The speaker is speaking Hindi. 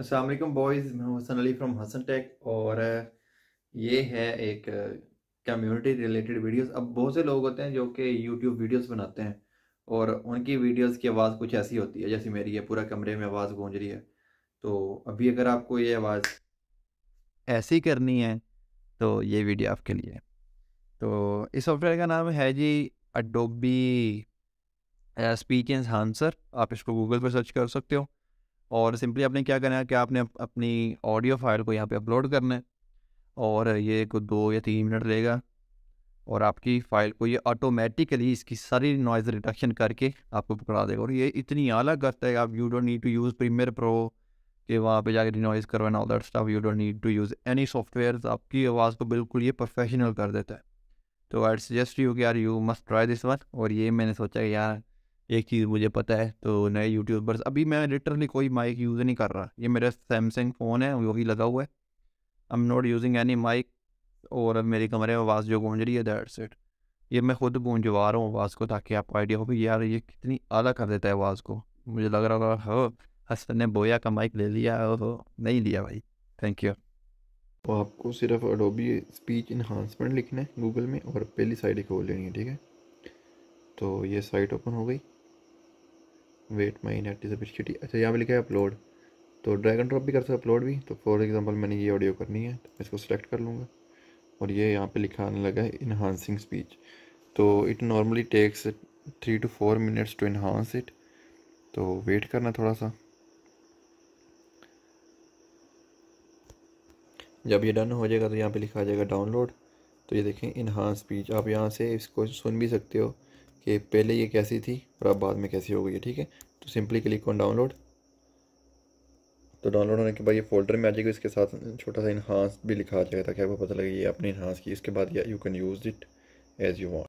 असलम बॉयज़ मैं हसन अली फ्रॉम हसन टेक और ये है एक कम्युनिटी रिलेटेड वीडियोस अब बहुत से लोग होते हैं जो कि यूट्यूब वीडियोस बनाते हैं और उनकी वीडियोस की आवाज़ कुछ ऐसी होती है जैसी मेरी है पूरा कमरे में आवाज़ गूंज रही है तो अभी अगर आपको ये आवाज़ ऐसी करनी है तो ये वीडियो आपके लिए तो इस सॉफ्टवेयर का नाम है जी अडोबी स्पीक इन हांसर आप इसको गूगल पर सर्च कर सकते हो और सिंपली आपने क्या करना है कि आपने अपनी ऑडियो फाइल को यहाँ पे अपलोड करना है और ये कुछ दो या तीन मिनट लेगा और आपकी फ़ाइल को ये ऑटोमेटिकली इसकी सारी नॉइज़ रिडक्शन करके आपको पकड़ा देगा और ये इतनी आला करता है आप you don't need to use Premiere Pro कि वहाँ पे जाकर नॉइज़ करवाना all that stuff you don't need to use any software आपकी आवाज़ को बिल्कुल ये प्रोफेशनल कर देता है तो आई सजेस्ट यू कि यार you must try this one और ये मैंने सोचा कि यार एक चीज़ मुझे पता है तो नए यूट्यूबर्स अभी मैं लिटरली कोई माइक यूज़ नहीं कर रहा ये मेरा सैमसंग फ़ोन है वही लगा हुआ है I am not using any mic और अब मेरे कमरे में आवाज़ जो गूंज रही है दैट सेट ये मैं खुद गूंजवा रहा हूँ आवाज़ को ताकि आपको आइडिया हो कि यार ये कितनी आला कर देता है आवाज़ को मुझे लग रहा था हो हसन ने बोया का माइक ले लिया हो नहीं लिया भाई थैंक यू तो आपको सिर्फ अडोबी स्पीच इन्हांसमेंट लिखना है गूगल में और पहली साइड ही खोल लेनी है ठीक है तो ये साइट ओपन हो गई वेट माई नेट इज़ अच्छा यहाँ पर लिखा है अपलोड तो ड्रैग एंड ड्रॉप भी कर सकते अपलोड भी तो फॉर एग्जांपल मैंने ये ऑडियो करनी है तो मैं इसको सिलेक्ट कर लूँगा और ये यहाँ पे लिखा आने लगा है इन्हांसिंग स्पीच तो it normally takes three to four minutes to enhance it तो वेट करना थोड़ा सा जब ये डन हो जाएगा तो यहाँ पे लिखा आ जाएगा डाउनलोड तो ये देखें इन्हांस स्पीच आप यहाँ से इसको सुन भी सकते हो कि पहले ये कैसी थी और अब बाद में कैसी हो गई है ठीक है तो सिंपली क्लिक ऑन डाउनलोड तो डाउनलोड होने के बाद ये फोल्डर में आ जाएगी इसके साथ छोटा सा इन्हांस भी लिखा आ जाएगा ताकि आपको पता लगे ये अपने इन्हांस की इसके बाद या you can use it as you want